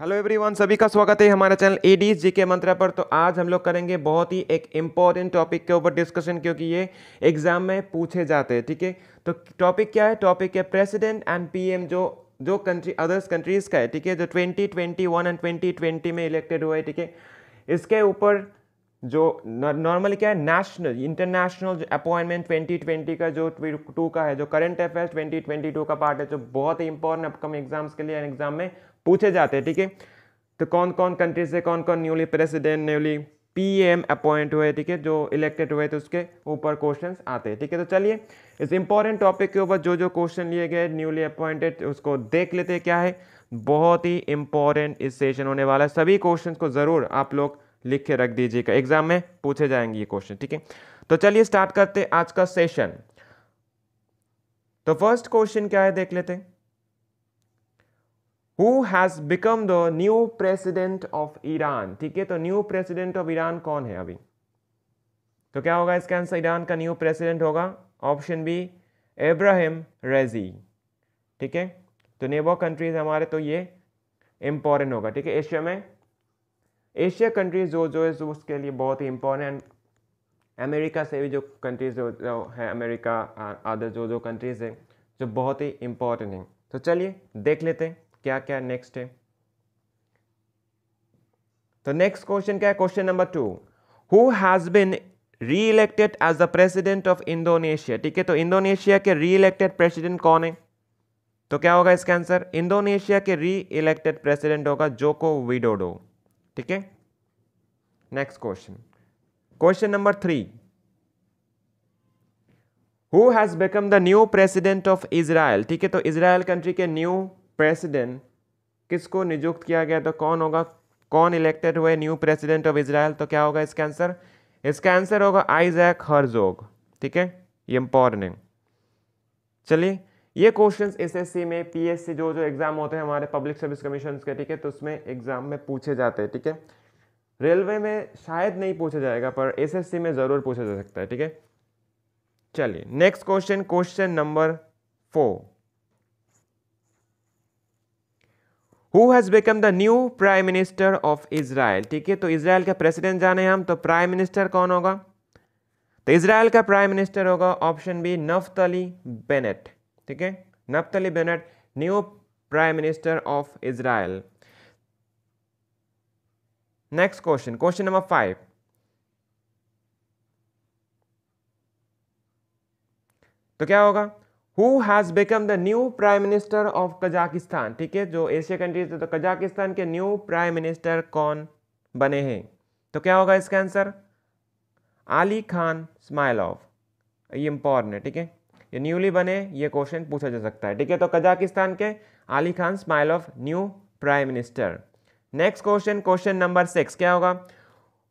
Hello everyone सभी का स्वागत है हमारे चैनल ए डी जी के मंत्र पर तो आज हम लोग करेंगे बहुत ही एक इम्पॉर्टेंट टॉपिक के ऊपर डिस्कशन क्योंकि ये एग्जाम में पूछे जाते हैं ठीक है तो टॉपिक क्या है टॉपिक है प्रेसिडेंट एंड पीएम जो जो कंट्री अदर्स कंट्रीज़ का है ठीक है जो 2021 एंड 2020 में इलेक्टेड हुआ है ठीक है इसके ऊपर जो नॉर्मली क्या है नेशनल इंटरनेशनल जो अपॉइंटमेंट ट्वेंटी का जो टू का है जो करंट अफेयर्स ट्वेंटी का पार्ट है जो बहुत ही इंपॉर्टेंट अपकमिंग एग्जाम्स के लिए एग्जाम में पूछे जाते हैं ठीक है थीके? तो कौन कौन कंट्री से कौन कौन newly president newly PM appoint हुए ठीक है जो इलेक्टेड हुए थे तो उसके ऊपर क्वेश्चन आते हैं ठीक है तो चलिए इस इंपॉर्टेंट टॉपिक के ऊपर जो जो क्वेश्चन लिए गए न्यूली अपॉइंटेड उसको देख लेते हैं क्या है बहुत ही इंपॉर्टेंट इस सेशन होने वाला है सभी क्वेश्चन को ज़रूर आप लोग लिख के रख दीजिएगा एग्जाम में पूछे जाएंगे ये क्वेश्चन ठीक है तो चलिए स्टार्ट करते आज का सेशन तो फर्स्ट क्वेश्चन क्या है देख लेते हैं who has become the new president of Iran ठीक है तो न्यू प्रेसिडेंट ऑफ ईरान कौन है अभी तो क्या होगा इसका आंसर ईरान का न्यू प्रेसिडेंट होगा ऑप्शन बी एब्राहिम रेजी ठीक है तो नेबो कंट्रीज हमारे तो ये इम्पॉर्टेंट होगा ठीक है एशिया में एशिया कंट्रीज जो जो है उसके लिए बहुत ही इम्पोर्टेंट अमेरिका से भी जो कंट्रीज जो, जो है अमेरिका अदर जो जो कंट्रीज़ है जो बहुत ही इम्पोर्टेंट हैं तो चलिए देख लेते हैं क्या क्या नेक्स्ट है तो नेक्स्ट क्वेश्चन क्या है question number two who has been reelected as the president of Indonesia ठीक है तो इंडोनेशिया के री इलेक्टेड प्रेसिडेंट कौन है तो क्या होगा इसका आंसर इंडोनेशिया के री इलेक्टेड प्रेसिडेंट होगा जोको विडोडो ठीक है next question question number three who has become the new president of Israel ठीक है तो इसराइल कंट्री के न्यू प्रेसिडेंट किसको नियुक्त किया गया तो कौन होगा कौन इलेक्टेड हुए न्यू प्रेसिडेंट ऑफ इसराइल तो क्या होगा इसका आंसर इसका आंसर होगा आइजैक हर्जोग ठीक है ये इम्पॉर्टेंट चलिए ये क्वेश्चंस एसएससी में पीएससी जो जो एग्जाम होते हैं हमारे पब्लिक सर्विस कमीशन के ठीक है तो उसमें एग्जाम में पूछे जाते हैं ठीक है रेलवे में शायद नहीं पूछा जाएगा पर एसएससी में ज़रूर पूछा जा सकता है ठीक है चलिए next question question number four who has become the new prime minister of Israel ठीक है तो इसराइल का प्रेसिडेंट जाने हम तो प्राइम मिनिस्टर कौन होगा तो इसराइल का प्राइम मिनिस्टर होगा ऑप्शन बी नफ्तली बेनेट ठीक है Naftali Bennett new prime minister of Israel next question question number five तो क्या होगा who has become the new prime minister of Kazakhstan ठीक है जो एशिया कंट्रीज है तो कजाकिस्तान के न्यू प्राइम मिनिस्टर कौन बने हैं तो क्या होगा इसका answer Alikhan Smailov ये इम्पॉर्टेंट है ठीक है ये न्यूली बने ये क्वेश्चन पूछा जा सकता है ठीक है तो कजाकिस्तान के Alikhan Smailov new prime minister next question question number six क्या होगा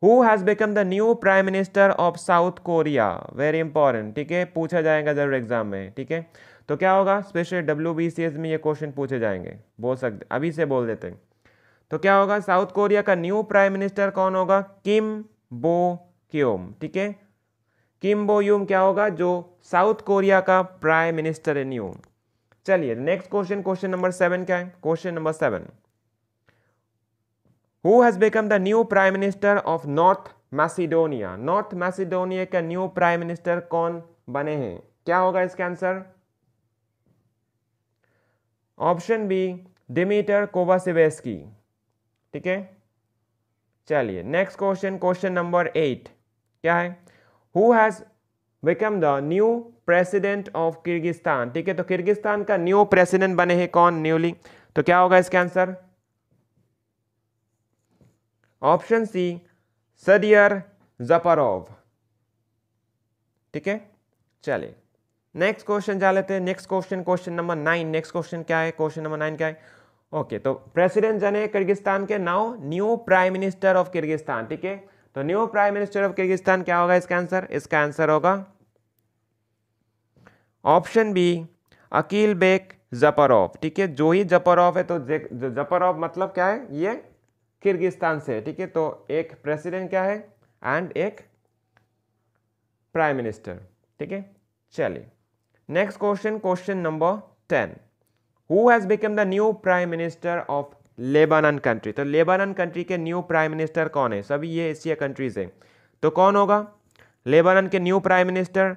who has become the new prime minister of South Korea very important ठीक है पूछा जाएगा जरूर एग्जाम में ठीक है तो क्या होगा स्पेशली डब्ल्यू में ये क्वेश्चन पूछे जाएंगे बोल सकते अभी से बोल देते हैं तो क्या होगा साउथ कोरिया का न्यू प्राइम मिनिस्टर कौन होगा किम बो क्योम ठीक है किम बो यूम क्या होगा जो साउथ कोरिया का प्राइम मिनिस्टर है न्यू चलिए next question question number seven क्या है question number seven who has become the new prime minister of north Macedonia North Macedonia का न्यू प्राइम मिनिस्टर कौन बने हैं क्या होगा इसका answer option B Dimitar Kovachevski ठीक है चलिए next question question number eight क्या है who has become the new president of Kyrgyzstan ठीक है तो किर्गिस्तान का न्यू प्रेसिडेंट बने हैं कौन न्यूली तो क्या होगा इसका answer option C Sadyr Japarov ठीक है चले नेक्स्ट क्वेश्चन जा लेते हैं next question question number nine next question क्या है क्वेश्चन नंबर नाइन क्या है ओके तो प्रेसिडेंट जने किर्गिस्तान के now new prime minister of Kyrgyzstan ठीक है तो new prime minister of Kyrgyzstan क्या होगा इसका आंसर इसका आंसर होगा option B Akylbek Japarov ठीक है जो ही जपरोव है तो जपरोव मतलब क्या है ये किर्गिस्तान से ठीक है तो एक प्रेसिडेंट क्या है एंड एक प्राइम मिनिस्टर ठीक है चलिए next question question number ten who has become the new prime minister of Lebanon country तो लेबानन कंट्री के न्यू प्राइम मिनिस्टर कौन है सभी ये एशिया कंट्रीज हैं तो कौन होगा लेबानन के न्यू प्राइम मिनिस्टर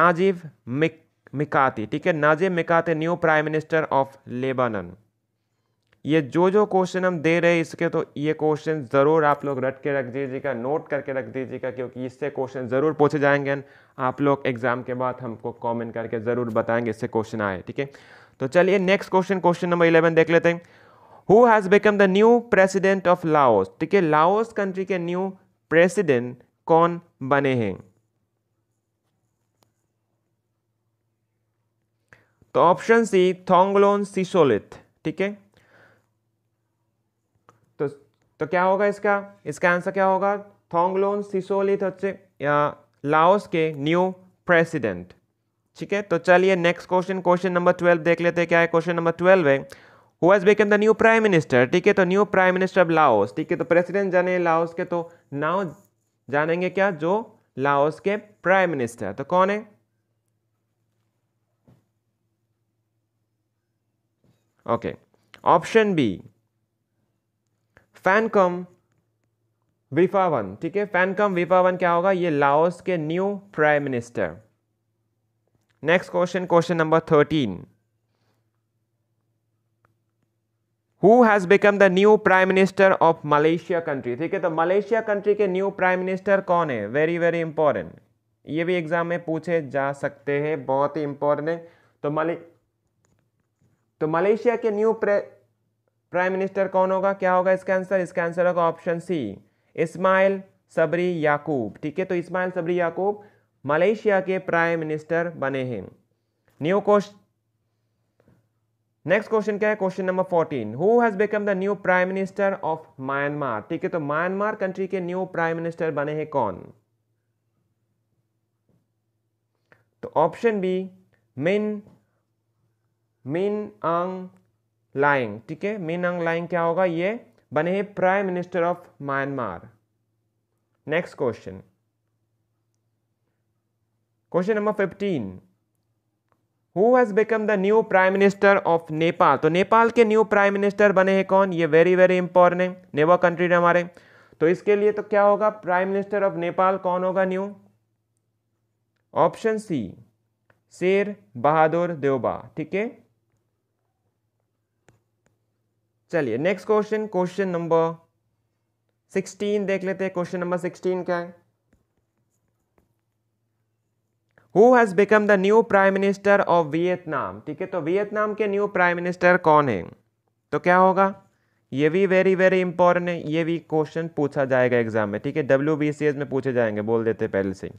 नाजीव मिक मिकाती ठीक है Najib Mikati new prime minister of Lebanon ये जो जो क्वेश्चन हम दे रहे हैं इसके तो ये क्वेश्चन ज़रूर आप लोग रट के रख दीजिएगा नोट करके रख दीजिएगा क्योंकि इससे क्वेश्चन ज़रूर पूछे जाएंगे आप लोग एग्ज़ाम के बाद हमको कमेंट करके ज़रूर बताएंगे इससे क्वेश्चन आए ठीक है तो चलिए next question question number eleven देख लेते हैं who has become the new president of Laos ठीक है लाओस कंट्री के न्यू प्रेसिडेंट कौन बने हैं तो ऑप्शन सी थोंगलोन सिसोलिथ ठीक है तो क्या होगा इसका इसका आंसर क्या होगा थोंगलोन सिसोली थे लाओस के न्यू प्रेसिडेंट ठीक है तो चलिए next question question number twelve देख लेते हैं क्या है क्वेश्चन नंबर ट्वेल्व है who has become the new prime minister ठीक है तो new prime minister of Laos ठीक है तो प्रेसिडेंट जाने लाओस के तो नाउ जानेंगे क्या जो लाओस के प्राइम मिनिस्टर तो कौन है okay option B Phankham Viphavanh ठीक है फैनकम वीफा क्या होगा ये लाओस के new prime minister next question question number thirteen who has become the new prime minister of Malaysia country ठीक है तो मलेशिया कंट्री के न्यू प्राइम मिनिस्टर कौन है वेरी वेरी इंपॉर्टेंट ये भी एग्जाम में पूछे जा सकते हैं बहुत ही इंपॉर्टेंट है तो मले तो मलेशिया के न्यू प्राइम मिनिस्टर कौन होगा क्या होगा इसका आंसर इसका आंसर होगा ऑप्शन सी इस्माइल सबरी याकूब ठीक है तो इस्माइल सबरी याकूब मलेशिया के प्राइम मिनिस्टर बने हैं न्यू क्वेश्चन नेक्स्ट क्वेश्चन क्या है question number fourteen who has become the new prime minister of Myanmar ठीक है तो म्यांमार कंट्री के न्यू प्राइम मिनिस्टर बने हैं कौन तो ऑप्शन बी मिन मिन आंग लाइंग ठीक है मिन अंग लाइंग क्या होगा ये बने हैं prime minister of Myanmar next question question number fifteen who has become the new prime minister of Nepal तो नेपाल के न्यू प्राइम मिनिस्टर बने हैं कौन ये वेरी वेरी इंपॉर्टेंट है नेवा कंट्री ने हमारे तो इसके लिए तो क्या होगा प्राइम मिनिस्टर ऑफ नेपाल कौन होगा न्यू ऑप्शन सी शेर बहादुर देवबा ठीक है चलिए next question question number sixteen देख लेते हैं क्वेश्चन नंबर सिक्सटीन क्या है who has become the new prime minister of Vietnam ठीक है तो वियतनाम के न्यू प्राइम मिनिस्टर कौन है तो क्या होगा ये भी वेरी वेरी इंपॉर्टेंट है ये भी क्वेश्चन पूछा जाएगा एग्जाम में ठीक है डब्ल्यू में पूछे जाएंगे बोल देते पहले से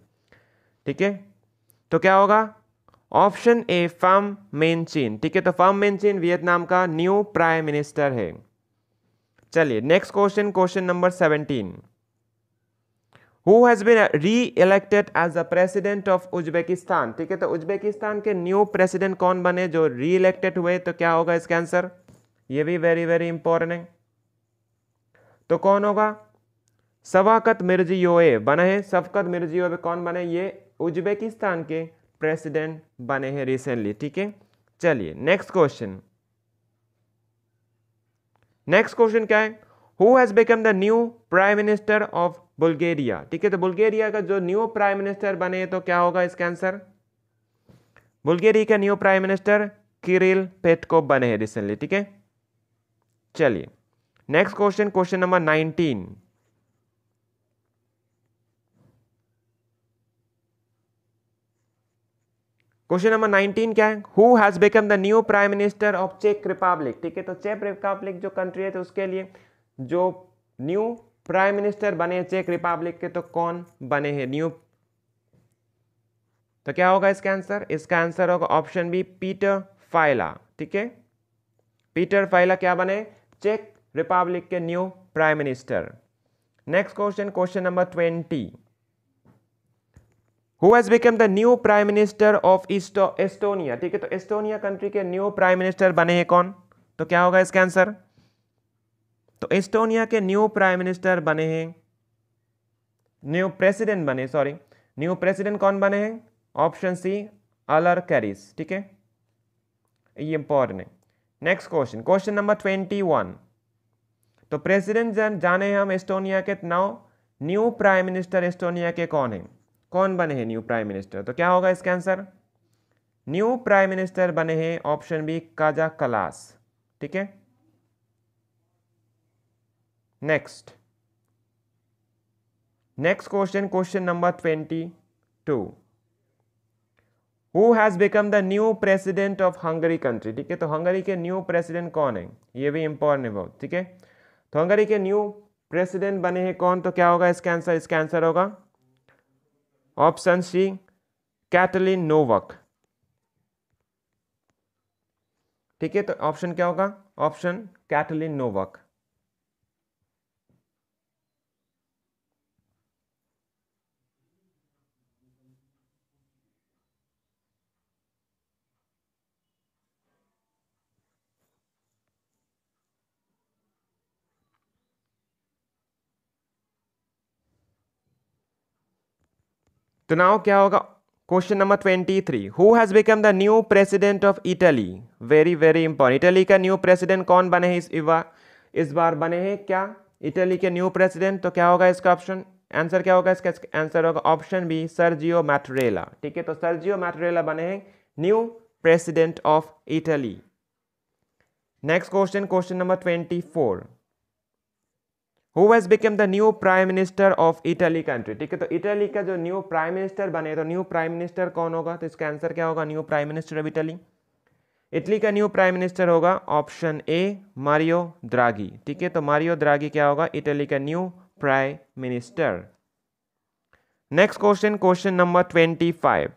ठीक है तो क्या होगा ऑप्शन ए फार्म मेन चीन ठीक है तो फार्म मेन चीन वियतनाम का न्यू प्राइम मिनिस्टर है चलिए next question question number seventeen who has been reelected as the president of Uzbekistan ठीक है तो उज्बेकिस्तान के न्यू प्रेसिडेंट कौन बने जो री इलेक्टेड हुए तो क्या होगा इसका आंसर ये भी वेरी वेरी इंपॉर्टेंट है तो कौन होगा सवाकत मिर्जियोए बना बने सफकत मिर्जियोए कौन बने ये उज्बेकिस्तान के प्रेसिडेंट बने हैं रिसेंटली ठीक है चलिए नेक्स्ट क्वेश्चन नेक्स्ट क्वेश्चन क्या है who has become the new prime minister of Bulgaria ठीक है तो बुल्गेरिया का जो न्यू प्राइम मिनिस्टर बने तो क्या होगा इसका आंसर बुल्गेरिया का new prime minister Kiril Petkov बने हैं रिसेंटली ठीक है चलिए next question question number nineteen question number 19 क्या है who has become the new prime minister of चेक रिपब्लिक ठीक है तो चेक रिपब्लिक जो कंट्री है तो उसके लिए जो न्यू प्राइम मिनिस्टर बने चेक रिपब्लिक के तो कौन बने हैं न्यू तो क्या होगा इसका आंसर इसका आंसर होगा ऑप्शन बी पीटर फाइला ठीक है पीटर फाइला क्या बने चेक रिपब्लिक के new prime minister next question question number twenty who has become the new prime minister of Estonia ठीक है तो एस्टोनिया कंट्री के न्यू प्राइम मिनिस्टर बने हैं कौन तो क्या होगा इसका आंसर तो एस्टोनिया के न्यू प्राइम मिनिस्टर बने हैं न्यू प्रेसिडेंट बने सॉरी न्यू प्रेसिडेंट कौन बने हैं ऑप्शन सी अलर कैरिस ठीक है ये इंपॉर्टेंट है next question question number twenty one तो प्रेसिडेंट जन जाने हम एस्टोनिया के now new prime minister Estonia के कौन है कौन बने हैं न्यू प्राइम मिनिस्टर तो क्या होगा इसका आंसर न्यू प्राइम मिनिस्टर बने हैं ऑप्शन बी काजा कलास ठीक है next next question question number twenty two who has become the new president of Hungary country ठीक है तो हंगरी के न्यू प्रेसिडेंट कौन है ये भी इंपॉर्टेंट है बहुत ठीक है तो हंगरी के न्यू प्रेसिडेंट बने हैं कौन तो क्या होगा इसका आंसर इसका आंसर होगा ऑप्शन सी कैटलिन नोवक ठीक है तो ऑप्शन क्या होगा ऑप्शन कैटलिन नोवक तो नाउ क्या होगा question number twenty three who has become the new president of Italy very very important Italy का न्यू प्रेसिडेंट कौन बने हैं इस इस बार बने हैं क्या इटली के न्यू प्रेसिडेंट तो क्या होगा इसका ऑप्शन आंसर क्या होगा इसका आंसर होगा ऑप्शन बी सरजियो मैटरेला ठीक है तो सरजियो मैटरेला बने हैं new president of Italy next question question number twenty four who has become the new prime minister of Italy country ठीक है तो इटली का जो न्यू प्राइम मिनिस्टर बने तो न्यू प्राइम मिनिस्टर कौन होगा तो इसका आंसर क्या होगा new prime minister of Italy Italy का न्यू प्राइम मिनिस्टर होगा ऑप्शन ए मारियो द्रागी ठीक है तो मारियो द्रागी क्या होगा इटली का new prime minister next question question number twenty five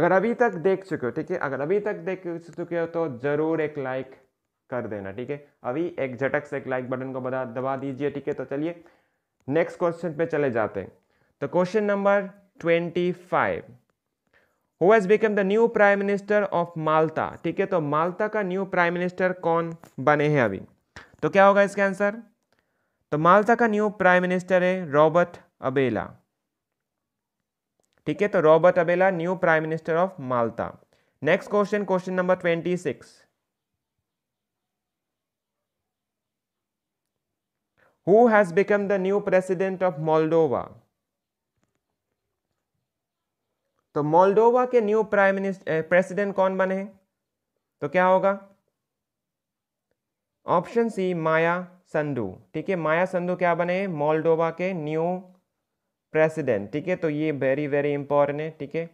अगर अभी तक देख चुके हो ठीक है अगर अभी तक देख चुके हो तो जरूर एक लाइक कर देना ठीक है अभी एक झटक से एक लाइक बटन को बता दबा दीजिए ठीक है तो चलिए नेक्स्ट क्वेश्चन पे चले जाते हैं तो question number twenty five who has become the new prime minister of Malta ठीक है तो माल्टा का न्यू प्राइम मिनिस्टर कौन बने हैं अभी तो क्या होगा इसका आंसर तो माल्टा का न्यू प्राइम मिनिस्टर है रॉबर्ट अबेला ठीक है तो Robert Abela new prime minister of Malta next question question number twenty six Who has become the new president of Moldova? तो मोल्डोवा के न्यू प्राइम मिनिस्टर प्रेसिडेंट कौन बने तो क्या होगा ऑप्शन सी माया संधू ठीक है माया संधू क्या बने मोल्डोवा के न्यू प्रेसिडेंट ठीक है तो ये वेरी वेरी इंपॉर्टेंट है ठीक है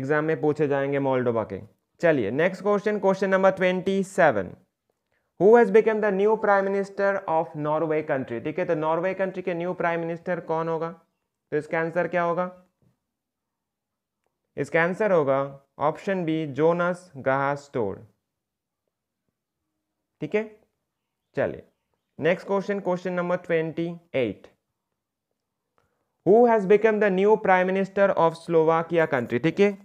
एग्जाम में पूछे जाएंगे मोल्डोवा के चलिए next question question number twenty seven who has become the new prime minister of Norway country ठीक है तो नॉर्वे कंट्री के न्यू प्राइम मिनिस्टर कौन होगा तो इसका आंसर क्या होगा इसका आंसर होगा ऑप्शन बी जोनस गहास्टोर ठीक है चलिए next question question number twenty eight who has become the new prime minister of Slovakia country ठीक है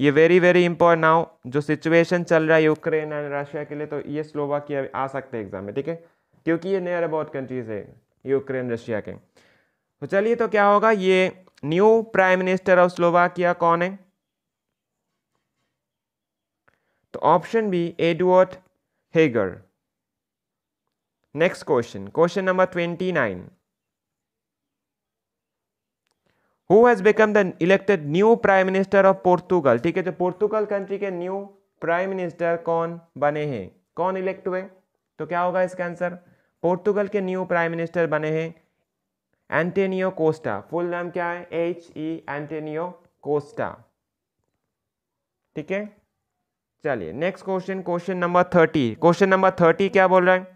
ये वेरी वेरी इंपॉर्टेंट नाउ जो सिचुएशन चल रहा है यूक्रेन एंड रशिया के लिए तो ये स्लोवाकिया आ सकते हैं एग्जाम में ठीक है क्योंकि ये नियर अबाउट कंट्रीज है यूक्रेन रशिया के तो चलिए तो क्या होगा ये new prime minister of Slovakia कौन है तो option B Eduard Heger next question question number twenty nine who has become the elected new prime minister of Portugal ठीक है तो पोर्तुगल कंट्री के न्यू प्राइम मिनिस्टर कौन बने हैं कौन इलेक्ट हुए तो क्या होगा इसका आंसर पोर्तुगल के न्यू प्राइम मिनिस्टर बने हैं एंटेनियो कोस्टा फुल नाम क्या है एच ई एंटेनियो कोस्टा ठीक है चलिए next question question number thirty question number thirty क्या बोल रहा है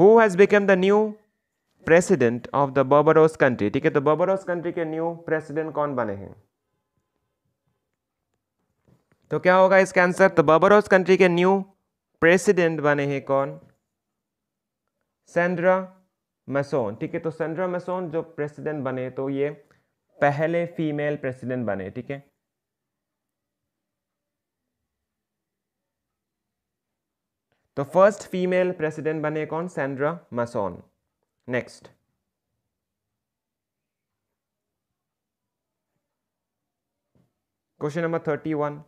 who has become the new president of the Barbados country ठीक है तो बर्बरोस कंट्री के न्यू प्रेसिडेंट कौन बने हैं तो क्या होगा इसका आंसर तो बर्बरोस कंट्री के न्यू प्रेसिडेंट बने हैं कौन सेंड्रा मैसोन ठीक है तो सेंड्रा मैसोन जो प्रेसिडेंट बने तो ये पहले फीमेल प्रेसिडेंट बने ठीक है तो फर्स्ट फीमेल प्रेसिडेंट बने कौन Sandra Mason next question number thirty one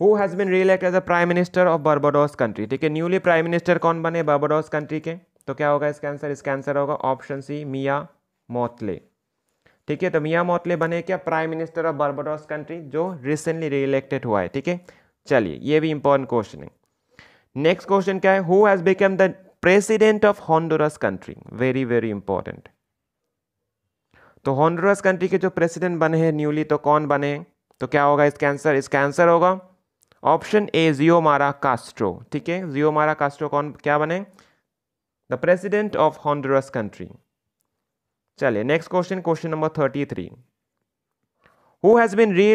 who has been reelect as a prime minister of Barbados country ठीक है न्यूली प्राइम मिनिस्टर कौन बने बर्बाडोस कंट्री के तो क्या होगा इसका आंसर इसका आंसर होगा ऑप्शन सी मिया मोतले ठीक है तो मिया मोतले बने क्या prime minister of Barbados country जो रिसेंटली रीइलेक्टेड हुआ है ठीक है चलिए ये भी इंपॉर्टेंट क्वेश्चन है नेक्स्ट क्वेश्चन क्या है who has become the president of Honduras country very very important तो हॉन्डोरस कंट्री के जो प्रेसिडेंट बने हैं न्यूली तो कौन बने हैं तो क्या होगा इसका आंसर इसका आंसर होगा ऑप्शन ए जियो मारा कास्ट्रो ठीक है जियो मारा कास्ट्रो कौन क्या बने the president of Honduras country चलिए next question question number thirty three who has been 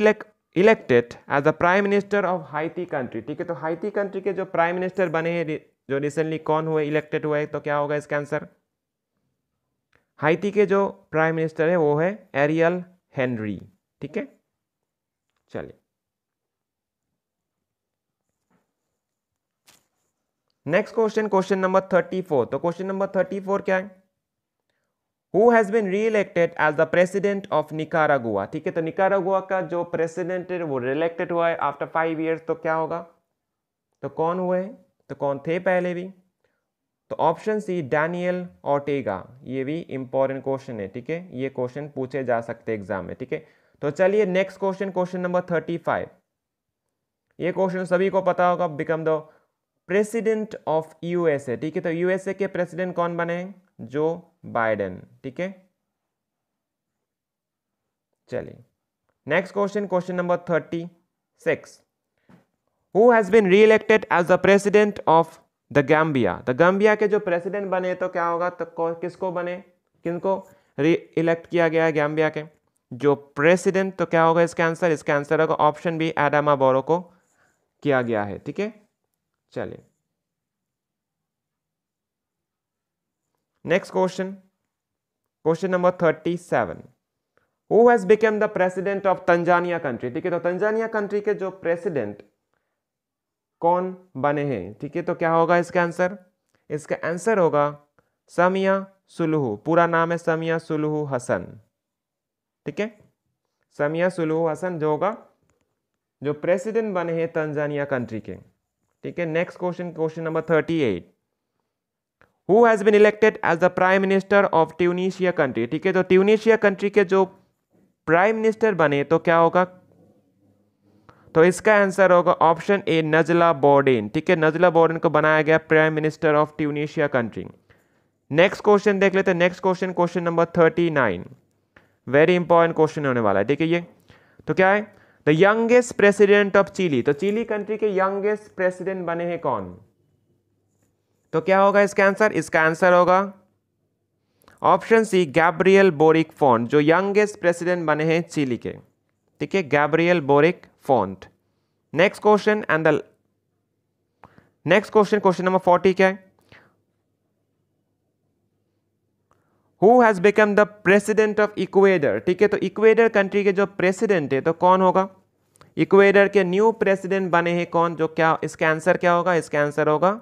reelected as a prime minister of Haiti country ठीक है तो हाइती कंट्री के जो प्राइम मिनिस्टर बने हैं जो रिसेंटली कौन हुए इलेक्टेड हुए तो क्या होगा इसका आंसर हाइती के जो प्राइम मिनिस्टर है वो है एरियल हेनरी ठीक है चलिए next question question number thirty four तो क्वेश्चन नंबर थर्टी फोर क्या है who has been reelected as the president of Nicaragua ठीक है तो निकारागुआ का जो प्रेसिडेंट है वो रिलेक्टेड हुआ है आफ्टर फाइव ईयर्स तो क्या होगा तो कौन हुए तो कौन थे पहले भी तो ऑप्शन सी डैनियल ऑटेगा ये भी इंपॉर्टेंट क्वेश्चन है ठीक है ये क्वेश्चन पूछे जा सकते एग्जाम में ठीक है तो चलिए next question question number thirty five ये क्वेश्चन सभी को पता होगा become the president of USA ठीक है तो यूएसए के प्रेसिडेंट कौन बने जो बाइडेन ठीक है चलिए next question question number thirty six who has been reelected as the president of the Gambia the Gambia के जो प्रेसिडेंट बने तो क्या होगा तो किसको बने किनको री इलेक्ट किया गया है गैम्बिया के जो प्रेसिडेंट तो क्या होगा इसका आंसर इसका आंसर होगा ऑप्शन बी एडामा बोरो को किया गया है ठीक है चलिए Next question. Question number 37. Who has become the president of Tanzania country? ठीक है तो तंजानिया country के जो president कौन बने हैं ठीक है तो क्या होगा इसका आंसर इसका आंसर होगा समिया सुलहू पूरा नाम है समिया सुलहू हसन ठीक है समिया सुलहू हसन जो होगा जो प्रेसिडेंट बने हैं तंजानिया कंट्री के ठीक है next question question number thirty eight who has been elected as the prime minister of Tunisia country ठीक है तो ट्यूनिशिया कंट्री के जो प्राइम मिनिस्टर बने तो क्या होगा तो इसका आंसर होगा ऑप्शन ए नजला बोर्डेन ठीक है नजला बोर्डेन को बनाया गया prime minister of Tunisia country next question देख लेते हैं next question question number thirty nine very important question होने वाला है ठीक है ये तो क्या है the youngest president of Chile तो चिली कंट्री के यंगेस्ट प्रेसिडेंट बने हैं कौन तो क्या होगा इसका आंसर इसका आंसर होगा option C Gabriel Boric Font जो यंगेस्ट प्रेसिडेंट बने हैं चिली के ठीक है Gabriel Boric Font next question and the next question question number forty क्या है who has become the president of Ecuador ठीक है तो इक्वेडर कंट्री के जो प्रेसिडेंट है तो कौन होगा इक्वेडर के न्यू प्रेसिडेंट बने हैं कौन जो क्या इसका आंसर क्या होगा इसका आंसर होगा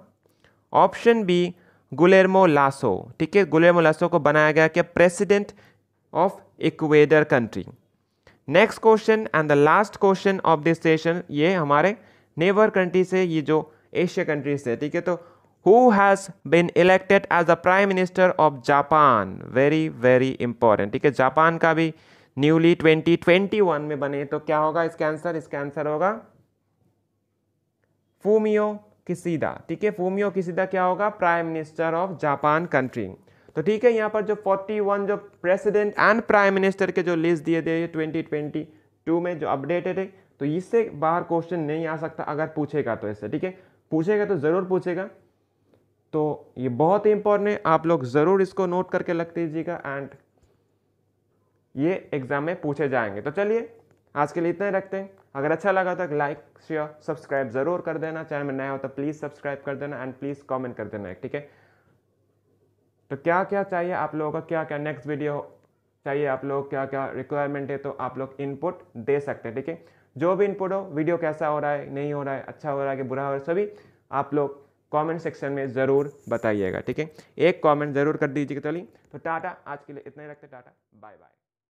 ऑप्शन बी गुलेरमो लासो ठीक है गुलेरमो लासो को बनाया गया क्या president of Ecuador country next question and the last question of this session ये हमारे नेबर कंट्री से ये जो एशिया कंट्री से ठीक है तो who has been elected as the prime minister of Japan very very important ठीक है जापान का भी न्यूली 2021 में बने तो क्या होगा इसका आंसर इसका आंसर होगा फूमियो किसीदा ठीक है फूमियो किसीदा क्या होगा prime minister of Japan country तो ठीक है यहाँ पर जो 41 जो प्रेसिडेंट एंड प्राइम मिनिस्टर के जो लिस्ट दिए थे 2022 में जो अपडेटेड है तो इससे बाहर क्वेश्चन नहीं आ सकता अगर पूछेगा तो इससे ठीक है पूछेगा तो ज़रूर पूछेगा तो ये बहुत ही इंपॉर्टेंट है आप लोग ज़रूर इसको नोट करके लग दीजिएगा एंड ये एग्ज़ाम में पूछे जाएंगे तो चलिए आज के लिए इतना ही रखते हैं अगर अच्छा लगा तो लाइक शेयर सब्सक्राइब ज़रूर कर देना चैनल में नया हो तो प्लीज़ सब्सक्राइब कर देना एंड प्लीज़ कमेंट कर देना ठीक है तो क्या क्या चाहिए आप लोगों का क्या क्या नेक्स्ट वीडियो चाहिए आप लोग क्या क्या रिक्वायरमेंट है तो आप लोग इनपुट दे सकते हैं ठीक है जो भी इनपुट हो वीडियो कैसा हो रहा है नहीं हो रहा है अच्छा हो रहा है कि बुरा हो रहा है सभी आप लोग कमेंट सेक्शन में ज़रूर बताइएगा ठीक है एक कमेंट ज़रूर कर दीजिएगा चलिए तो, तो टाटा आज के लिए इतना ही रखते टाटा बाय बाय